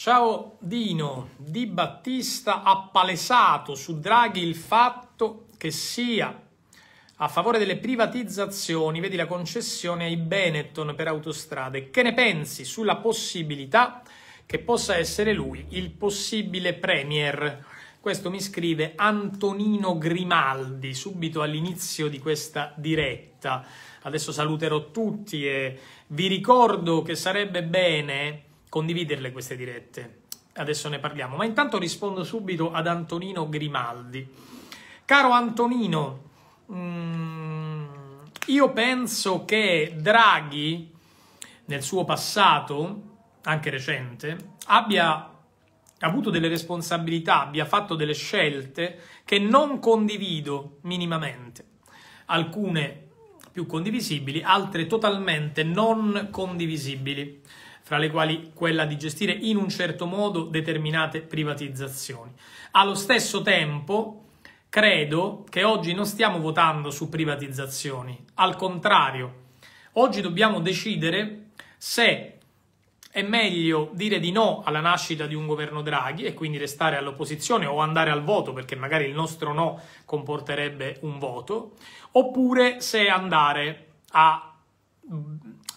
Ciao Dino, Di Battista ha palesato su Draghi il fatto che sia a favore delle privatizzazioni, vedi la concessione ai Benetton per autostrade. Che ne pensi sulla possibilità che possa essere lui il possibile premier? Questo mi scrive Antonino Grimaldi subito all'inizio di questa diretta. Adesso saluterò tutti e vi ricordo che sarebbe bene condividerle queste dirette. Adesso ne parliamo, ma intanto rispondo subito ad Antonino Grimaldi. Caro Antonino, mm, io penso che Draghi nel suo passato, anche recente, abbia avuto delle responsabilità, abbia fatto delle scelte che non condivido minimamente. Alcune più condivisibili, altre totalmente non condivisibili fra le quali quella di gestire in un certo modo determinate privatizzazioni. Allo stesso tempo, credo che oggi non stiamo votando su privatizzazioni, al contrario, oggi dobbiamo decidere se è meglio dire di no alla nascita di un governo Draghi e quindi restare all'opposizione o andare al voto perché magari il nostro no comporterebbe un voto, oppure se andare a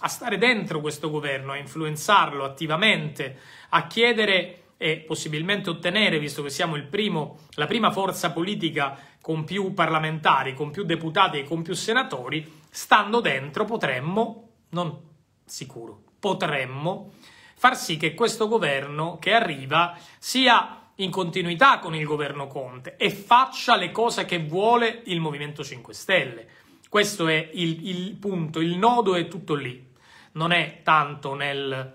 a stare dentro questo governo, a influenzarlo attivamente, a chiedere e possibilmente ottenere, visto che siamo primo, la prima forza politica con più parlamentari, con più deputati e con più senatori, stando dentro potremmo, non sicuro, potremmo far sì che questo governo che arriva sia in continuità con il governo Conte e faccia le cose che vuole il Movimento 5 Stelle. Questo è il, il punto, il nodo è tutto lì non è tanto nel,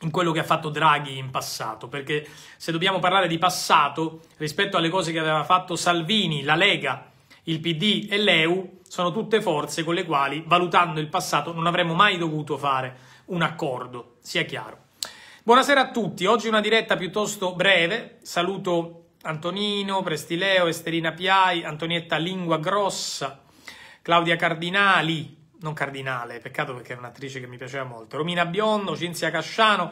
in quello che ha fatto Draghi in passato, perché se dobbiamo parlare di passato rispetto alle cose che aveva fatto Salvini, la Lega, il PD e l'EU, sono tutte forze con le quali, valutando il passato, non avremmo mai dovuto fare un accordo, sia chiaro. Buonasera a tutti, oggi una diretta piuttosto breve, saluto Antonino, Prestileo, Esterina Piai, Antonietta Lingua Grossa, Claudia Cardinali, non Cardinale, peccato perché era un'attrice che mi piaceva molto, Romina Biondo, Cinzia Casciano,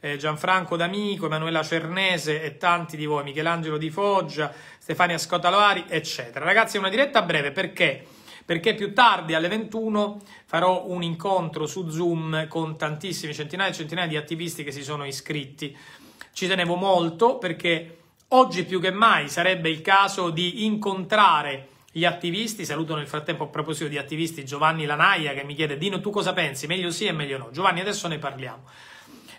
eh, Gianfranco D'Amico, Emanuela Cernese e tanti di voi, Michelangelo Di Foggia, Stefania Scotaloari, eccetera. Ragazzi, una diretta breve perché perché più tardi alle 21 farò un incontro su Zoom con tantissimi, centinaia e centinaia di attivisti che si sono iscritti. Ci tenevo molto perché oggi più che mai sarebbe il caso di incontrare gli attivisti. Saluto nel frattempo a proposito di attivisti Giovanni Lanaia che mi chiede Dino tu cosa pensi? Meglio sì e meglio no. Giovanni adesso ne parliamo.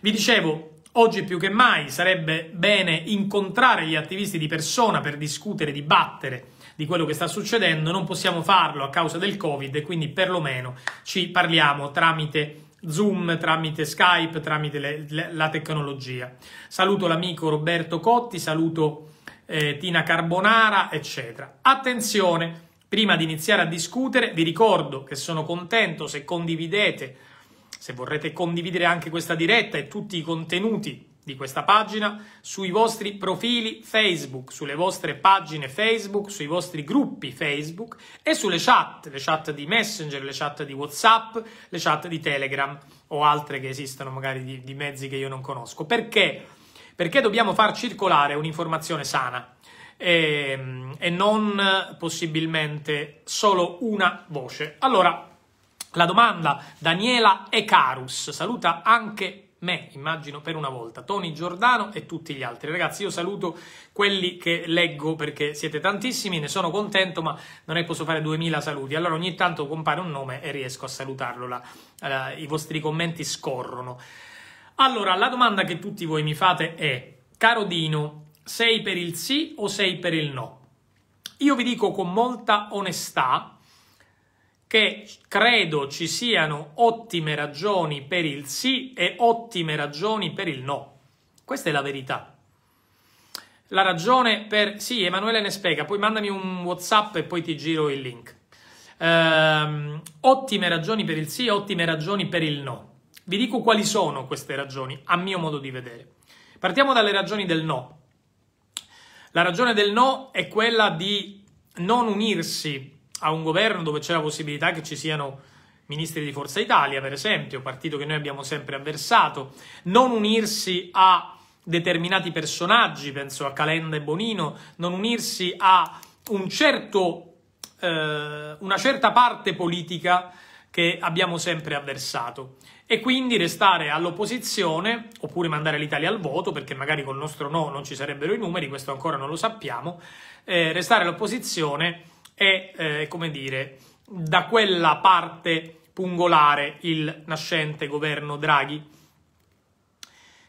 Vi dicevo, Oggi più che mai sarebbe bene incontrare gli attivisti di persona per discutere, dibattere di quello che sta succedendo. Non possiamo farlo a causa del Covid quindi perlomeno ci parliamo tramite Zoom, tramite Skype, tramite le, le, la tecnologia. Saluto l'amico Roberto Cotti, saluto eh, Tina Carbonara, eccetera. Attenzione, prima di iniziare a discutere, vi ricordo che sono contento se condividete, se vorrete condividere anche questa diretta e tutti i contenuti di questa pagina sui vostri profili Facebook, sulle vostre pagine Facebook, sui vostri gruppi Facebook e sulle chat, le chat di Messenger, le chat di WhatsApp, le chat di Telegram o altre che esistono magari di, di mezzi che io non conosco. Perché? perché dobbiamo far circolare un'informazione sana e, ehm, e non possibilmente solo una voce. Allora, la domanda Daniela Ecarus saluta anche me, immagino per una volta, Tony Giordano e tutti gli altri. Ragazzi, io saluto quelli che leggo perché siete tantissimi, ne sono contento, ma non è posso fare 2000 saluti. Allora ogni tanto compare un nome e riesco a salutarlo, la, la, i vostri commenti scorrono. Allora, la domanda che tutti voi mi fate è, caro Dino, sei per il sì o sei per il no? Io vi dico con molta onestà che credo ci siano ottime ragioni per il sì e ottime ragioni per il no. Questa è la verità. La ragione per... Sì, Emanuele ne spiega, poi mandami un Whatsapp e poi ti giro il link. Ehm, ottime ragioni per il sì, e ottime ragioni per il no. Vi dico quali sono queste ragioni, a mio modo di vedere. Partiamo dalle ragioni del no. La ragione del no è quella di non unirsi a un governo dove c'è la possibilità che ci siano ministri di Forza Italia, per esempio, partito che noi abbiamo sempre avversato, non unirsi a determinati personaggi, penso a Calenda e Bonino, non unirsi a un certo, eh, una certa parte politica che abbiamo sempre avversato e quindi restare all'opposizione oppure mandare l'Italia al voto perché magari col nostro no non ci sarebbero i numeri, questo ancora non lo sappiamo, eh, restare all'opposizione è eh, come dire da quella parte pungolare il nascente governo Draghi.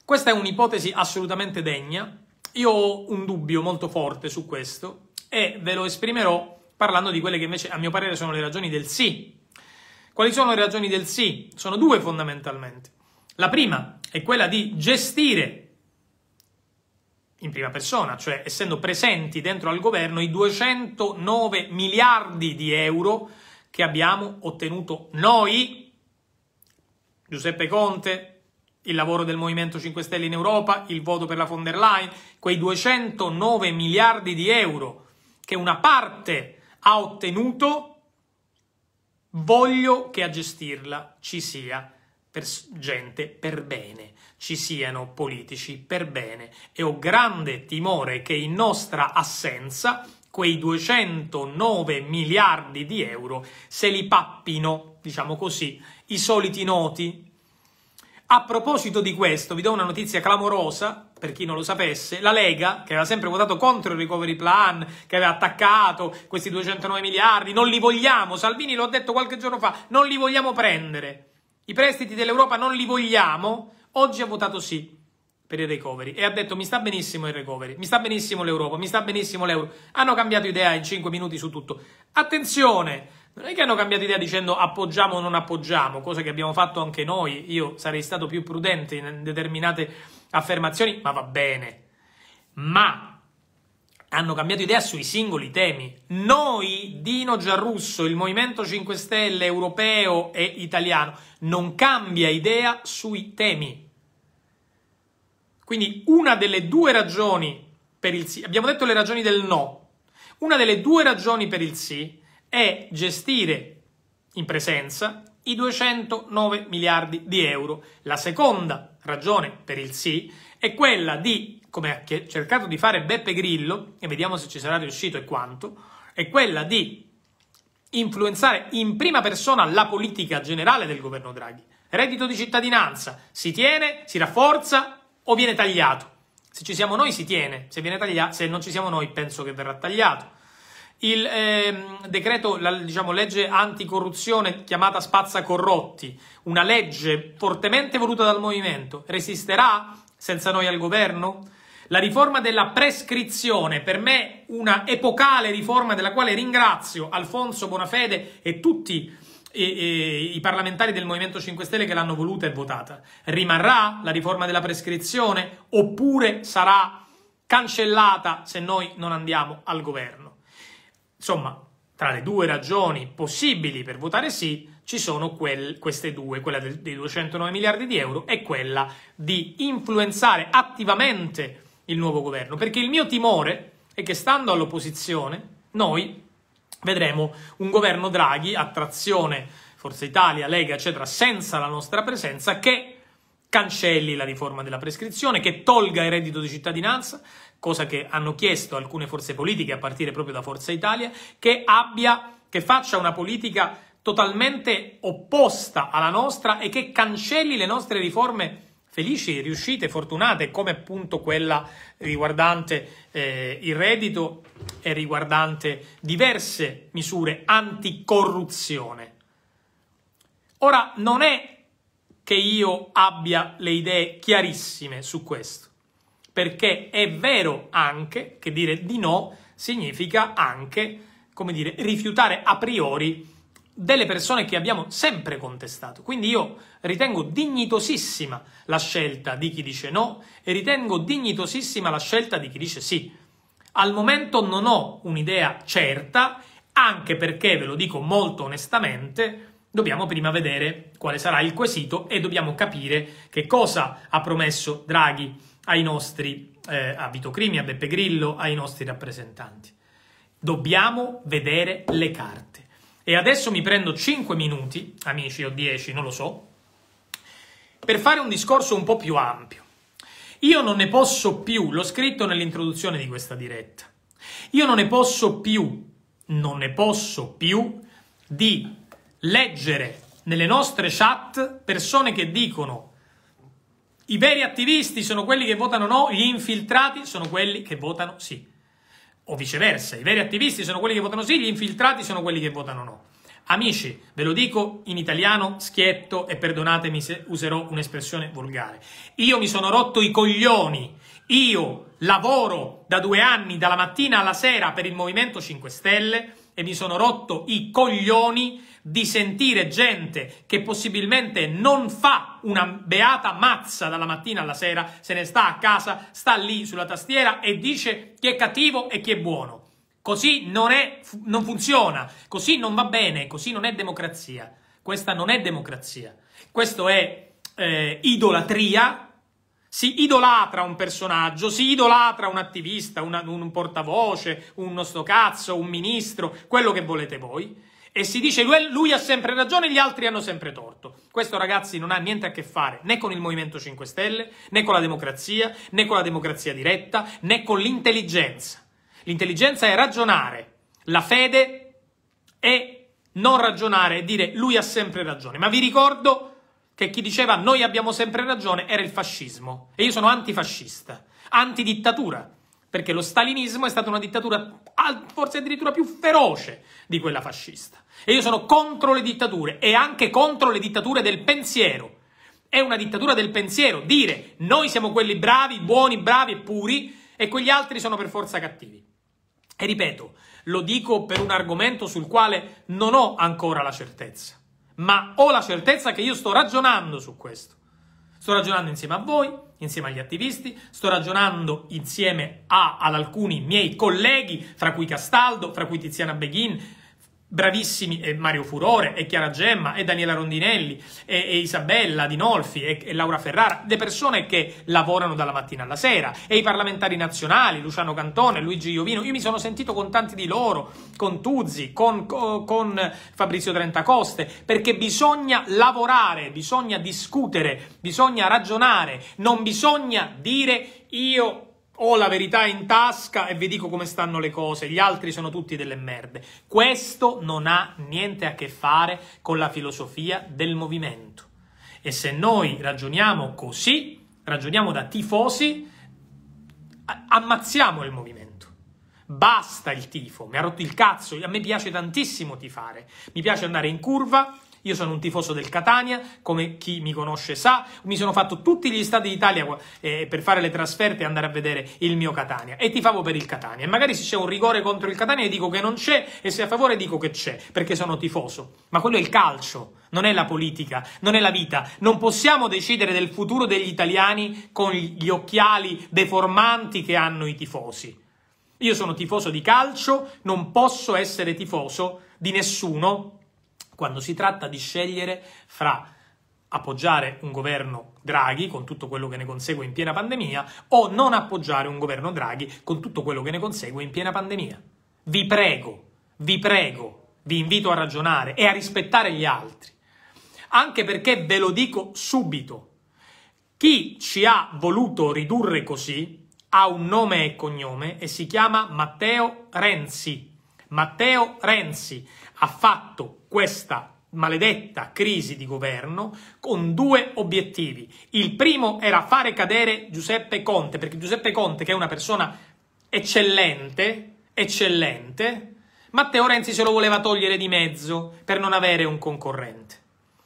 Questa è un'ipotesi assolutamente degna, io ho un dubbio molto forte su questo e ve lo esprimerò parlando di quelle che invece a mio parere sono le ragioni del sì quali sono le ragioni del sì? Sono due fondamentalmente. La prima è quella di gestire in prima persona, cioè essendo presenti dentro al governo i 209 miliardi di euro che abbiamo ottenuto noi, Giuseppe Conte, il lavoro del Movimento 5 Stelle in Europa, il voto per la von der Leyen, quei 209 miliardi di euro che una parte ha ottenuto Voglio che a gestirla ci sia pers- gente per bene, ci siano politici per bene e ho grande timore che in nostra assenza quei 209 miliardi di euro se li pappino, diciamo così, i soliti noti a proposito di questo, vi do una notizia clamorosa, per chi non lo sapesse, la Lega, che aveva sempre votato contro il recovery plan, che aveva attaccato questi 209 miliardi, non li vogliamo, Salvini lo ha detto qualche giorno fa, non li vogliamo prendere, i prestiti dell'Europa non li vogliamo, oggi ha votato sì per il recovery e ha detto mi sta benissimo il recovery, mi sta benissimo l'Europa, mi sta benissimo l'euro. Hanno cambiato idea in 5 minuti su tutto. Attenzione! Non è che hanno cambiato idea dicendo appoggiamo o non appoggiamo, cosa che abbiamo fatto anche noi. Io sarei stato più prudente in determinate affermazioni, ma va bene. Ma hanno cambiato idea sui singoli temi. Noi, Dino Giarrusso, il Movimento 5 Stelle europeo e italiano, non cambia idea sui temi. Quindi una delle due ragioni per il sì, abbiamo detto le ragioni del no, una delle due ragioni per il sì è gestire in presenza i 209 miliardi di euro. La seconda ragione per il sì è quella di, come ha cercato di fare Beppe Grillo, e vediamo se ci sarà riuscito e quanto, è quella di influenzare in prima persona la politica generale del governo Draghi. Reddito di cittadinanza si tiene, si rafforza o viene tagliato? Se ci siamo noi si tiene, se, taglia- se non ci siamo noi penso che verrà tagliato il eh, decreto, la diciamo, legge anticorruzione chiamata Spazza Corrotti, una legge fortemente voluta dal movimento, resisterà senza noi al governo? La riforma della prescrizione, per me una epocale riforma della quale ringrazio Alfonso Bonafede e tutti e, e, i parlamentari del Movimento 5 Stelle che l'hanno voluta e votata. Rimarrà la riforma della prescrizione oppure sarà cancellata se noi non andiamo al governo? Insomma, tra le due ragioni possibili per votare sì ci sono quel, queste due, quella del, dei 209 miliardi di euro e quella di influenzare attivamente il nuovo governo, perché il mio timore è che stando all'opposizione noi vedremo un governo Draghi attrazione Forza Italia, Lega, eccetera, senza la nostra presenza che cancelli la riforma della prescrizione, che tolga il reddito di cittadinanza, cosa che hanno chiesto alcune forze politiche, a partire proprio da Forza Italia, che abbia, che faccia una politica totalmente opposta alla nostra e che cancelli le nostre riforme felici, riuscite, fortunate, come appunto quella riguardante eh, il reddito e riguardante diverse misure anticorruzione. Ora, non è che io abbia le idee chiarissime su questo perché è vero anche che dire di no significa anche, come dire, rifiutare a priori delle persone che abbiamo sempre contestato. Quindi io ritengo dignitosissima la scelta di chi dice no e ritengo dignitosissima la scelta di chi dice sì. Al momento non ho un'idea certa, anche perché, ve lo dico molto onestamente, dobbiamo prima vedere quale sarà il quesito e dobbiamo capire che cosa ha promesso Draghi ai nostri, eh, a Vito Crimi, a Beppe Grillo, ai nostri rappresentanti. Dobbiamo vedere le carte. E adesso mi prendo 5 minuti, amici, o 10, non lo so, per fare un discorso un po' più ampio. Io non ne posso più, l'ho scritto nell'introduzione di questa diretta, io non ne posso più, non ne posso più di leggere nelle nostre chat persone che dicono i veri attivisti sono quelli che votano no, gli infiltrati sono quelli che votano sì. O viceversa, i veri attivisti sono quelli che votano sì, gli infiltrati sono quelli che votano no. Amici, ve lo dico in italiano schietto e perdonatemi se userò un'espressione volgare. Io mi sono rotto i coglioni. Io lavoro da due anni, dalla mattina alla sera, per il Movimento 5 Stelle e mi sono rotto i coglioni di sentire gente che possibilmente non fa una beata mazza dalla mattina alla sera, se ne sta a casa, sta lì sulla tastiera e dice chi è cattivo e chi è buono. Così non, è, non funziona, così non va bene, così non è democrazia. Questa non è democrazia, questo è eh, idolatria si idolatra un personaggio, si idolatra un attivista, una, un portavoce, un nostro cazzo, un ministro, quello che volete voi e si dice lui ha sempre ragione e gli altri hanno sempre torto. Questo ragazzi non ha niente a che fare né con il Movimento 5 Stelle, né con la democrazia, né con la democrazia diretta, né con l'intelligenza. L'intelligenza è ragionare, la fede è non ragionare e dire lui ha sempre ragione. Ma vi ricordo che chi diceva noi abbiamo sempre ragione era il fascismo e io sono antifascista, antidittatura perché lo stalinismo è stata una dittatura forse addirittura più feroce di quella fascista. E io sono contro le dittature e anche contro le dittature del pensiero. È una dittatura del pensiero dire noi siamo quelli bravi, buoni, bravi e puri e quegli altri sono per forza cattivi. E ripeto, lo dico per un argomento sul quale non ho ancora la certezza, ma ho la certezza che io sto ragionando su questo. Sto ragionando insieme a voi, insieme agli attivisti, sto ragionando insieme a, ad alcuni miei colleghi, fra cui Castaldo, fra cui Tiziana Beghin, bravissimi e Mario Furore e Chiara Gemma e Daniela Rondinelli e, e Isabella Dinolfi e, e, Laura Ferrara, le persone che lavorano dalla mattina alla sera e i parlamentari nazionali, Luciano Cantone, Luigi Iovino, io mi sono sentito con tanti di loro, con Tuzzi, con, con Fabrizio Trentacoste, perché bisogna lavorare, bisogna discutere, bisogna ragionare, non bisogna dire io ho la verità in tasca e vi dico come stanno le cose, gli altri sono tutti delle merde. Questo non ha niente a che fare con la filosofia del movimento. E se noi ragioniamo così, ragioniamo da tifosi, ammazziamo il movimento. Basta il tifo, mi ha rotto il cazzo, a me piace tantissimo tifare, mi piace andare in curva, io sono un tifoso del Catania, come chi mi conosce sa, mi sono fatto tutti gli stati d'Italia eh, per fare le trasferte e andare a vedere il mio Catania e ti favo per il Catania. E magari se c'è un rigore contro il Catania dico che non c'è e se a favore dico che c'è, perché sono tifoso. Ma quello è il calcio, non è la politica, non è la vita. Non possiamo decidere del futuro degli italiani con gli occhiali deformanti che hanno i tifosi. Io sono tifoso di calcio, non posso essere tifoso di nessuno quando si tratta di scegliere fra appoggiare un governo Draghi con tutto quello che ne consegue in piena pandemia o non appoggiare un governo Draghi con tutto quello che ne consegue in piena pandemia. Vi prego, vi prego, vi invito a ragionare e a rispettare gli altri. Anche perché ve lo dico subito, chi ci ha voluto ridurre così ha un nome e cognome e si chiama Matteo Renzi. Matteo Renzi ha fatto questa maledetta crisi di governo con due obiettivi. Il primo era fare cadere Giuseppe Conte, perché Giuseppe Conte, che è una persona eccellente, eccellente, Matteo Renzi se lo voleva togliere di mezzo per non avere un concorrente.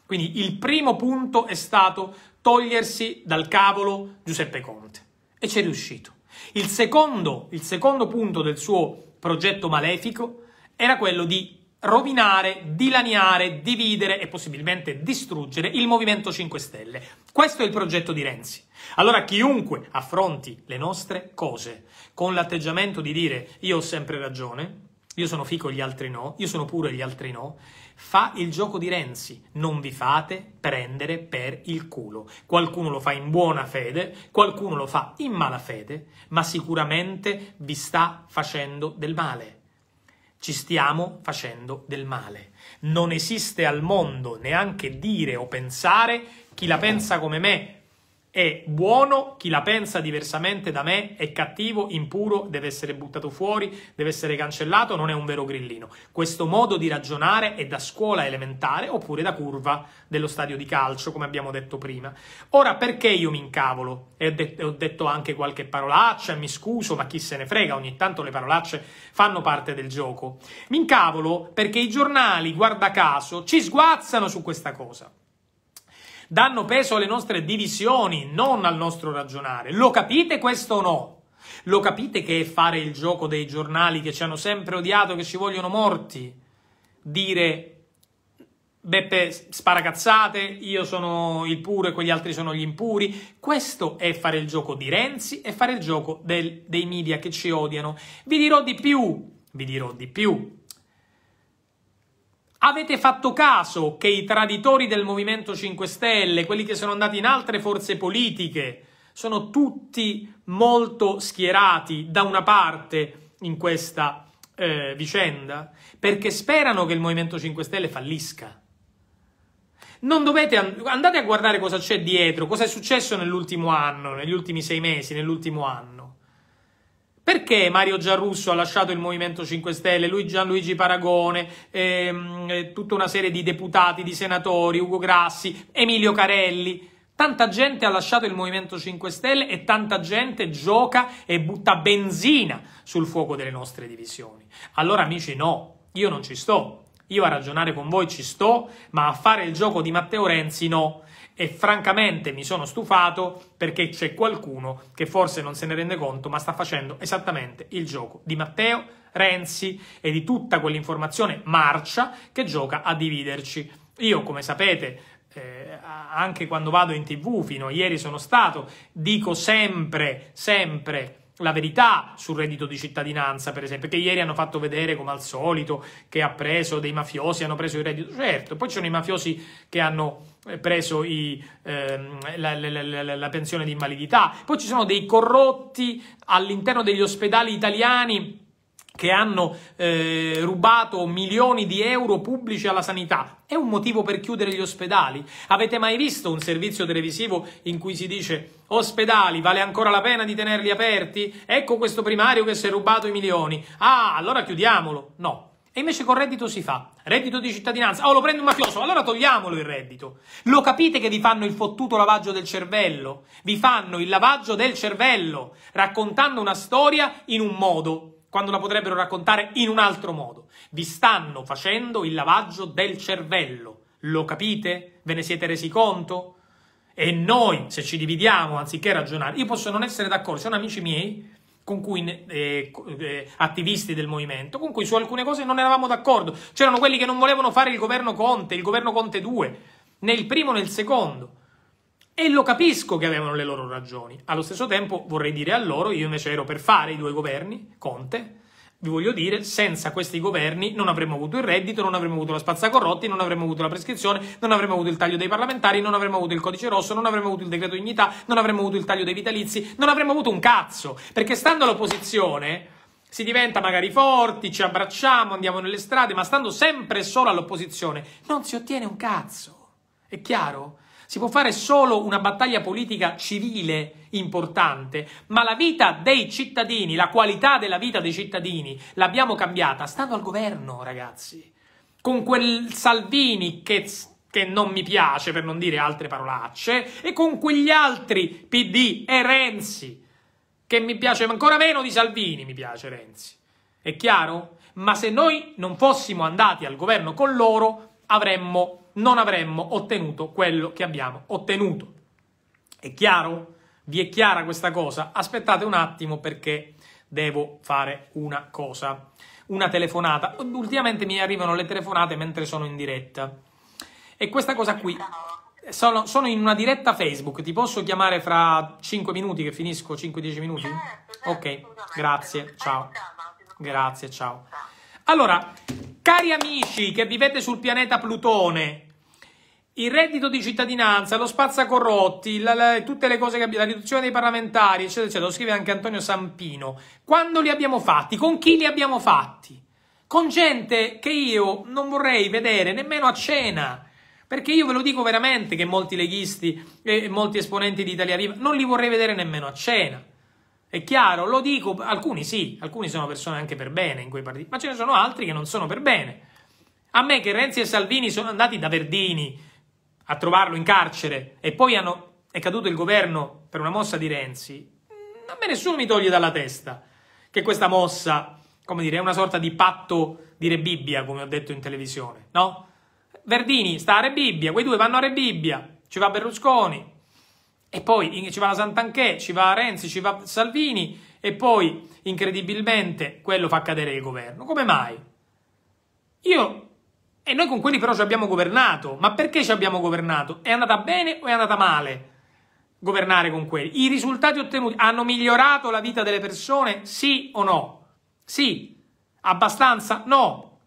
Quindi il primo punto è stato togliersi dal cavolo Giuseppe Conte e ci è riuscito. Il secondo, il secondo punto del suo progetto malefico era quello di rovinare, dilaniare, dividere e possibilmente distruggere il Movimento 5 Stelle. Questo è il progetto di Renzi. Allora chiunque affronti le nostre cose con l'atteggiamento di dire io ho sempre ragione, io sono fico e gli altri no, io sono pure gli altri no, fa il gioco di Renzi, non vi fate prendere per il culo. Qualcuno lo fa in buona fede, qualcuno lo fa in mala fede, ma sicuramente vi sta facendo del male ci stiamo facendo del male. Non esiste al mondo neanche dire o pensare chi la pensa come me, è buono, chi la pensa diversamente da me è cattivo, impuro, deve essere buttato fuori, deve essere cancellato, non è un vero grillino. Questo modo di ragionare è da scuola elementare oppure da curva dello stadio di calcio, come abbiamo detto prima. Ora, perché io mi incavolo? E ho, detto anche qualche parolaccia, mi scuso, ma chi se ne frega, ogni tanto le parolacce fanno parte del gioco. Mi incavolo perché i giornali, guarda caso, ci sguazzano su questa cosa danno peso alle nostre divisioni, non al nostro ragionare. Lo capite questo o no? Lo capite che è fare il gioco dei giornali che ci hanno sempre odiato, che ci vogliono morti? Dire Beppe sparacazzate, io sono il puro e quegli altri sono gli impuri. Questo è fare il gioco di Renzi e fare il gioco del, dei media che ci odiano. Vi dirò di più, vi dirò di più. Avete fatto caso che i traditori del Movimento 5 Stelle, quelli che sono andati in altre forze politiche, sono tutti molto schierati da una parte in questa eh, vicenda? Perché sperano che il Movimento 5 Stelle fallisca. Non dovete and andare a guardare cosa c'è dietro, cosa è successo nell'ultimo anno, negli ultimi sei mesi, nell'ultimo anno. Perché Mario Giarrusso ha lasciato il Movimento 5 Stelle, lui Gianluigi Paragone, ehm, eh, tutta una serie di deputati, di senatori, Ugo Grassi, Emilio Carelli? Tanta gente ha lasciato il Movimento 5 Stelle e tanta gente gioca e butta benzina sul fuoco delle nostre divisioni. Allora amici no, io non ci sto. Io a ragionare con voi ci sto, ma a fare il gioco di Matteo Renzi no e francamente mi sono stufato perché c'è qualcuno che forse non se ne rende conto ma sta facendo esattamente il gioco di Matteo Renzi e di tutta quell'informazione marcia che gioca a dividerci. Io come sapete eh, anche quando vado in tv fino a ieri sono stato dico sempre sempre la verità sul reddito di cittadinanza, per esempio, che ieri hanno fatto vedere come al solito che ha preso dei mafiosi, hanno preso il reddito, certo, poi ci sono i mafiosi che hanno eh, preso i, ehm, la, la, la, la pensione di invalidità, poi ci sono dei corrotti all'interno degli ospedali italiani che hanno eh, rubato milioni di euro pubblici alla sanità. È un motivo per chiudere gli ospedali? Avete mai visto un servizio televisivo in cui si dice ospedali, vale ancora la pena di tenerli aperti? Ecco questo primario che si è rubato i milioni. Ah, allora chiudiamolo. No. E invece col reddito si fa. Reddito di cittadinanza. Oh, lo prende un mafioso, allora togliamolo il reddito. Lo capite che vi fanno il fottuto lavaggio del cervello? Vi fanno il lavaggio del cervello, raccontando una storia in un modo quando la potrebbero raccontare in un altro modo. Vi stanno facendo il lavaggio del cervello. Lo capite? Ve ne siete resi conto? E noi, se ci dividiamo anziché ragionare, io posso non essere d'accordo, sono amici miei, con cui, eh, eh, attivisti del movimento, con cui su alcune cose non eravamo d'accordo. C'erano quelli che non volevano fare il governo Conte, il governo Conte 2, né il primo né il secondo. E lo capisco che avevano le loro ragioni. Allo stesso tempo vorrei dire a loro, io invece ero per fare i due governi, Conte, vi voglio dire, senza questi governi non avremmo avuto il reddito, non avremmo avuto la spazzacorrotti, non avremmo avuto la prescrizione, non avremmo avuto il taglio dei parlamentari, non avremmo avuto il codice rosso, non avremmo avuto il decreto dignità, non avremmo avuto il taglio dei vitalizi, non avremmo avuto un cazzo, perché stando all'opposizione si diventa magari forti, ci abbracciamo, andiamo nelle strade, ma stando sempre solo all'opposizione non si ottiene un cazzo. È chiaro? Si può fare solo una battaglia politica civile importante, ma la vita dei cittadini, la qualità della vita dei cittadini l'abbiamo cambiata stando al governo, ragazzi. Con quel Salvini che che non mi piace, per non dire altre parolacce, e con quegli altri PD e Renzi, che mi piace ancora meno di Salvini, mi piace Renzi. È chiaro? Ma se noi non fossimo andati al governo con loro, avremmo non avremmo ottenuto quello che abbiamo ottenuto. È chiaro? Vi è chiara questa cosa? Aspettate un attimo perché devo fare una cosa, una telefonata. Ultimamente mi arrivano le telefonate mentre sono in diretta. E questa cosa qui... Sono, sono, in una diretta Facebook, ti posso chiamare fra 5 minuti che finisco, 5-10 minuti? Certo, certo, ok, grazie, ciao. Grazie, ciao. Allora, cari amici che vivete sul pianeta Plutone, il reddito di cittadinanza, lo spazzacorrotti, la, la, tutte le cose che abbiamo, la riduzione dei parlamentari, eccetera, eccetera, lo scrive anche Antonio Sampino. Quando li abbiamo fatti? Con chi li abbiamo fatti? Con gente che io non vorrei vedere nemmeno a cena. Perché io ve lo dico veramente che molti leghisti e molti esponenti di Italia Viva non li vorrei vedere nemmeno a cena. È chiaro, lo dico, alcuni sì, alcuni sono persone anche per bene in quei partiti, ma ce ne sono altri che non sono per bene. A me che Renzi e Salvini sono andati da Verdini a trovarlo in carcere e poi hanno, è caduto il governo per una mossa di Renzi, mm, a me nessuno mi toglie dalla testa che questa mossa, come dire, è una sorta di patto di Rebibbia, come ho detto in televisione, no? Verdini sta a Rebibbia, quei due vanno a Rebibbia, ci va Berlusconi, e poi ci va la Santanchè, ci va Renzi, ci va Salvini e poi, incredibilmente, quello fa cadere il governo. Come mai? Io... E noi con quelli però ci abbiamo governato. Ma perché ci abbiamo governato? È andata bene o è andata male governare con quelli? I risultati ottenuti hanno migliorato la vita delle persone? Sì o no? Sì. Abbastanza? No.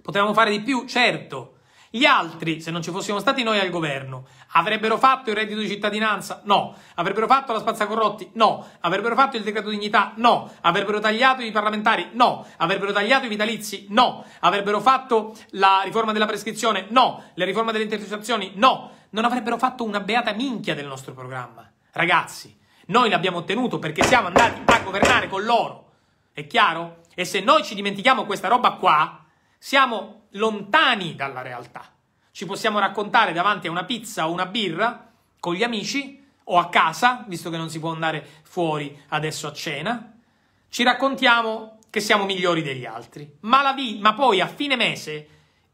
Potevamo fare di più? Certo. Gli altri, se non ci fossimo stati noi al governo, avrebbero fatto il reddito di cittadinanza? No. Avrebbero fatto la spazzacorrotti? No. Avrebbero fatto il decreto dignità? No. Avrebbero tagliato i parlamentari? No. Avrebbero tagliato i vitalizi? No. Avrebbero fatto la riforma della prescrizione? No. La riforma delle intercettazioni? No. Non avrebbero fatto una beata minchia del nostro programma. Ragazzi, noi l'abbiamo ottenuto perché siamo andati a governare con loro. È chiaro? E se noi ci dimentichiamo questa roba qua, siamo lontani dalla realtà. Ci possiamo raccontare davanti a una pizza o una birra con gli amici o a casa, visto che non si può andare fuori adesso a cena. Ci raccontiamo che siamo migliori degli altri. Ma, vi- ma poi a fine mese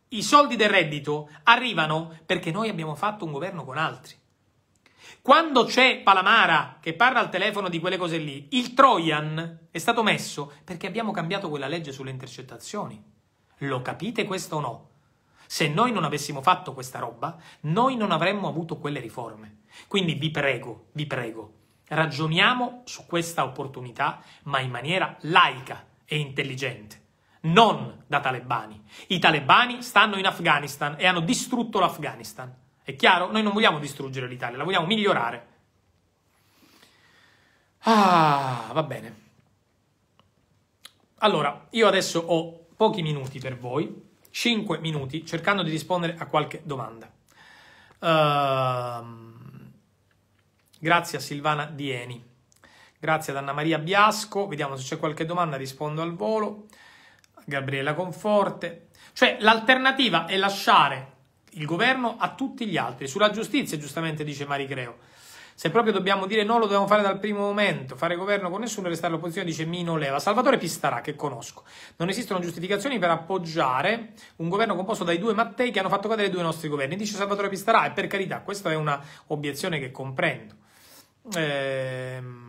i soldi del reddito arrivano perché noi abbiamo fatto un governo con altri. Quando c'è Palamara che parla al telefono di quelle cose lì, il Trojan è stato messo perché abbiamo cambiato quella legge sulle intercettazioni. Lo capite questo o no? Se noi non avessimo fatto questa roba, noi non avremmo avuto quelle riforme. Quindi vi prego, vi prego, ragioniamo su questa opportunità, ma in maniera laica e intelligente, non da talebani. I talebani stanno in Afghanistan e hanno distrutto l'Afghanistan. È chiaro? Noi non vogliamo distruggere l'Italia, la vogliamo migliorare. Ah, va bene. Allora, io adesso ho pochi minuti per voi, 5 minuti, cercando di rispondere a qualche domanda. Uh, grazie a Silvana Dieni, grazie ad Anna Maria Biasco, vediamo se c'è qualche domanda, rispondo al volo. Gabriella Conforte, cioè l'alternativa è lasciare il governo a tutti gli altri. Sulla giustizia, giustamente dice Maricreo se proprio dobbiamo dire no, lo dobbiamo fare dal primo momento, fare governo con nessuno e restare all'opposizione, dice Mino Leva. Salvatore Pistarà, che conosco. Non esistono giustificazioni per appoggiare un governo composto dai due Mattei che hanno fatto cadere i due nostri governi, dice Salvatore Pistarà, e per carità, questa è una obiezione che comprendo. Ehm...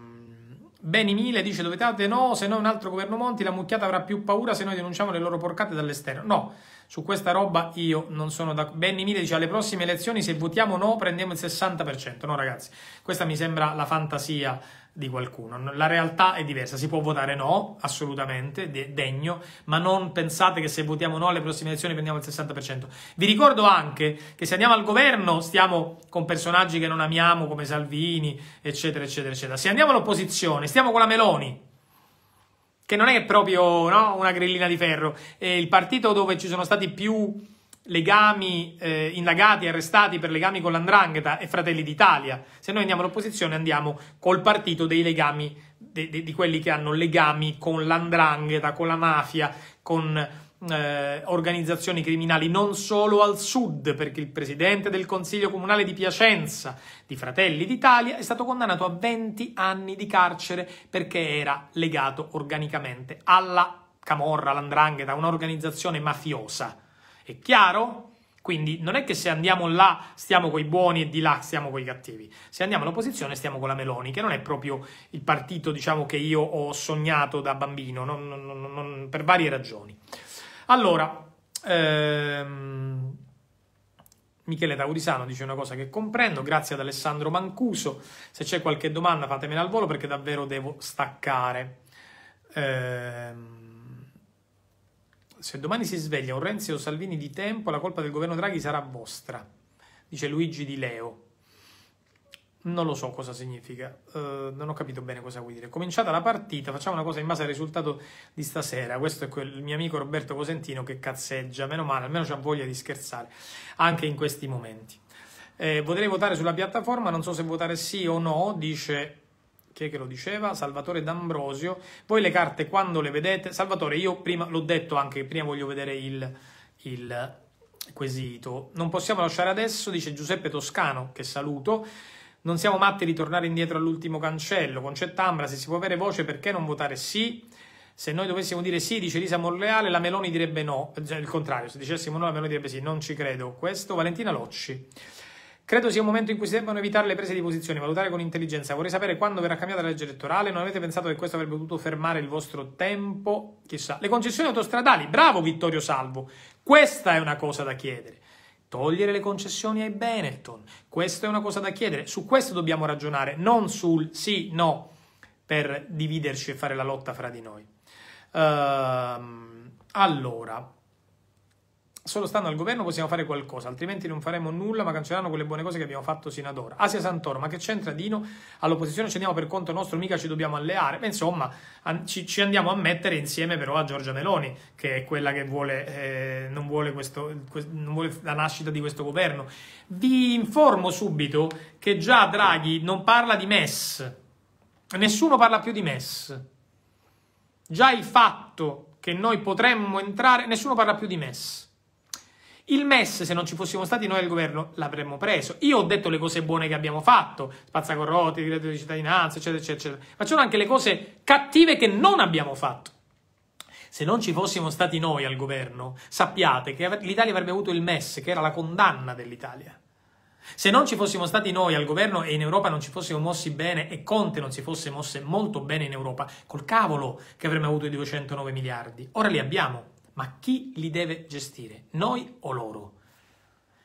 Beni Mille dice dove dovetate no, se no un altro governo Monti, la mucchiata avrà più paura se noi denunciamo le loro porcate dall'esterno. No, su questa roba io non sono d'accordo. Benny Mille dice alle prossime elezioni se votiamo no prendiamo il 60%. No ragazzi, questa mi sembra la fantasia di qualcuno. La realtà è diversa, si può votare no, assolutamente, de- degno, ma non pensate che se votiamo no alle prossime elezioni prendiamo il 60%. Vi ricordo anche che se andiamo al governo stiamo con personaggi che non amiamo come Salvini, eccetera, eccetera, eccetera. Se andiamo all'opposizione stiamo con la Meloni, che non è proprio no, una grillina di ferro. Eh, il partito dove ci sono stati più legami eh, indagati arrestati per legami con l'Andrangheta è Fratelli d'Italia. Se noi andiamo all'opposizione andiamo col partito dei legami, de, de, di quelli che hanno legami con l'Andrangheta, con la mafia, con eh, organizzazioni criminali non solo al sud, perché il presidente del Consiglio Comunale di Piacenza di Fratelli d'Italia è stato condannato a 20 anni di carcere perché era legato organicamente alla Camorra, all'Andrangheta, un'organizzazione mafiosa. È chiaro? Quindi non è che se andiamo là stiamo coi buoni e di là stiamo coi cattivi. Se andiamo all'opposizione stiamo con la Meloni, che non è proprio il partito diciamo, che io ho sognato da bambino, non, non, non, per varie ragioni. Allora, ehm, Michele Taurisano dice una cosa che comprendo, grazie ad Alessandro Mancuso, se c'è qualche domanda fatemela al volo perché davvero devo staccare. Ehm, se domani si sveglia un Renzi o Salvini di tempo, la colpa del governo Draghi sarà vostra, dice Luigi Di Leo. Non lo so cosa significa, uh, non ho capito bene cosa vuol dire. Cominciata la partita, facciamo una cosa in base al risultato di stasera. Questo è quel, il mio amico Roberto Cosentino che cazzeggia, meno male, almeno c'ha voglia di scherzare, anche in questi momenti. Eh, potrei votare sulla piattaforma, non so se votare sì o no, dice... Chi è che lo diceva? Salvatore D'Ambrosio. Voi le carte quando le vedete? Salvatore, io prima l'ho detto anche, prima voglio vedere il, il quesito. Non possiamo lasciare adesso, dice Giuseppe Toscano, che saluto. Non siamo matti di tornare indietro all'ultimo cancello. Concetta Ambra, se si può avere voce, perché non votare sì? Se noi dovessimo dire sì, dice Elisa Morreale, la Meloni direbbe no. Cioè, il contrario, se dicessimo no, la Meloni direbbe sì. Non ci credo. Questo Valentina Locci. Credo sia un momento in cui si debbano evitare le prese di posizione, valutare con intelligenza. Vorrei sapere quando verrà cambiata la legge elettorale. Non avete pensato che questo avrebbe potuto fermare il vostro tempo? Chissà. Le concessioni autostradali. Bravo Vittorio Salvo. Questa è una cosa da chiedere togliere le concessioni ai Benetton. Questa è una cosa da chiedere. Su questo dobbiamo ragionare, non sul sì, no, per dividerci e fare la lotta fra di noi. Ehm, allora, Solo stando al governo possiamo fare qualcosa, altrimenti non faremo nulla, ma cancelleranno quelle buone cose che abbiamo fatto sino ad ora. Asia Santoro, ma che c'entra Dino? All'opposizione ci andiamo per conto nostro, mica ci dobbiamo alleare. Ma insomma, ci, ci, andiamo a mettere insieme però a Giorgia Meloni, che è quella che vuole, eh, non, vuole questo, non vuole la nascita di questo governo. Vi informo subito che già Draghi non parla di MES. Nessuno parla più di MES. Già il fatto che noi potremmo entrare, nessuno parla più di MES il MES, se non ci fossimo stati noi al governo, l'avremmo preso. Io ho detto le cose buone che abbiamo fatto, spazzacorrotti, reddito di cittadinanza, eccetera, eccetera, eccetera. Ma c'erano anche le cose cattive che non abbiamo fatto. Se non ci fossimo stati noi al governo, sappiate che l'Italia avrebbe avuto il MES, che era la condanna dell'Italia. Se non ci fossimo stati noi al governo e in Europa non ci fossimo mossi bene e Conte non si fosse mosse molto bene in Europa, col cavolo che avremmo avuto i 209 miliardi. Ora li abbiamo ma chi li deve gestire, noi o loro?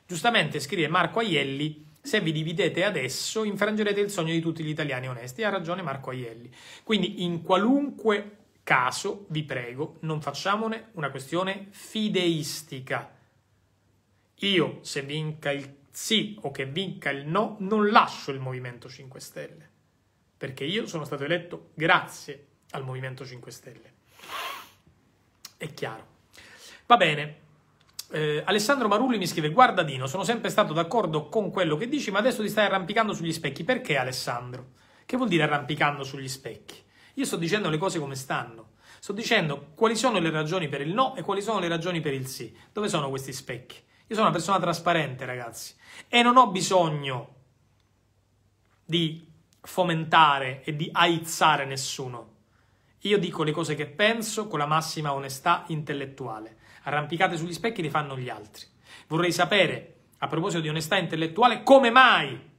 Giustamente scrive Marco Aielli, se vi dividete adesso infrangerete il sogno di tutti gli italiani onesti, ha ragione Marco Aielli. Quindi in qualunque caso, vi prego, non facciamone una questione fideistica. Io, se vinca il sì o che vinca il no, non lascio il Movimento 5 Stelle, perché io sono stato eletto grazie al Movimento 5 Stelle. È chiaro. Va bene. Eh, Alessandro Marulli mi scrive: Guarda Dino, sono sempre stato d'accordo con quello che dici, ma adesso ti stai arrampicando sugli specchi. Perché Alessandro? Che vuol dire arrampicando sugli specchi? Io sto dicendo le cose come stanno. Sto dicendo quali sono le ragioni per il no e quali sono le ragioni per il sì. Dove sono questi specchi? Io sono una persona trasparente, ragazzi, e non ho bisogno di fomentare e di aizzare nessuno. Io dico le cose che penso con la massima onestà intellettuale. Arrampicate sugli specchi le fanno gli altri. Vorrei sapere, a proposito di onestà intellettuale, come mai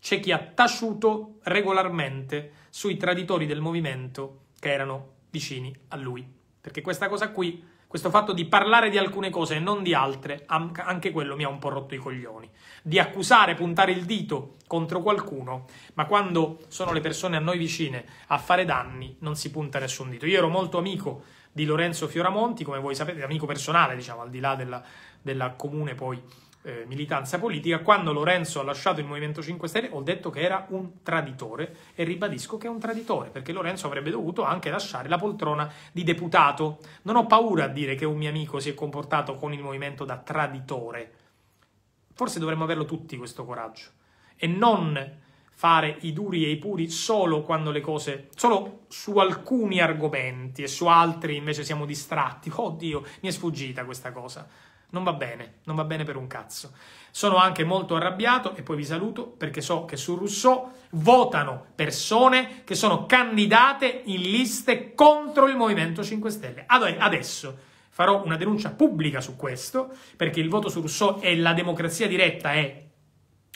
c'è chi ha taciuto regolarmente sui traditori del movimento che erano vicini a lui. Perché questa cosa qui questo fatto di parlare di alcune cose e non di altre, anche quello mi ha un po' rotto i coglioni. Di accusare, puntare il dito contro qualcuno, ma quando sono le persone a noi vicine a fare danni non si punta nessun dito. Io ero molto amico di Lorenzo Fioramonti, come voi sapete, amico personale, diciamo, al di là della, della comune poi eh, militanza politica, quando Lorenzo ha lasciato il Movimento 5 Stelle ho detto che era un traditore e ribadisco che è un traditore perché Lorenzo avrebbe dovuto anche lasciare la poltrona di deputato. Non ho paura a dire che un mio amico si è comportato con il movimento da traditore. Forse dovremmo averlo tutti questo coraggio e non fare i duri e i puri solo quando le cose solo su alcuni argomenti e su altri invece siamo distratti. Oddio, mi è sfuggita questa cosa. Non va bene, non va bene per un cazzo. Sono anche molto arrabbiato e poi vi saluto perché so che su Rousseau votano persone che sono candidate in liste contro il Movimento 5 Stelle. Adesso farò una denuncia pubblica su questo perché il voto su Rousseau e la democrazia diretta è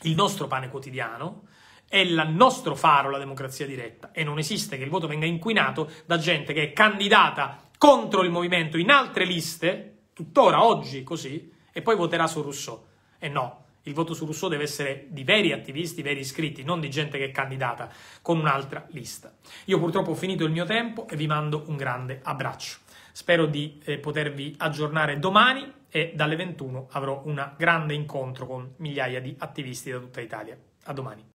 il nostro pane quotidiano è il nostro faro la democrazia diretta e non esiste che il voto venga inquinato da gente che è candidata contro il movimento in altre liste tuttora oggi così, e poi voterà su Rousseau. E no, il voto su Rousseau deve essere di veri attivisti, veri iscritti, non di gente che è candidata con un'altra lista. Io purtroppo ho finito il mio tempo e vi mando un grande abbraccio. Spero di eh, potervi aggiornare domani e dalle 21 avrò un grande incontro con migliaia di attivisti da tutta Italia. A domani.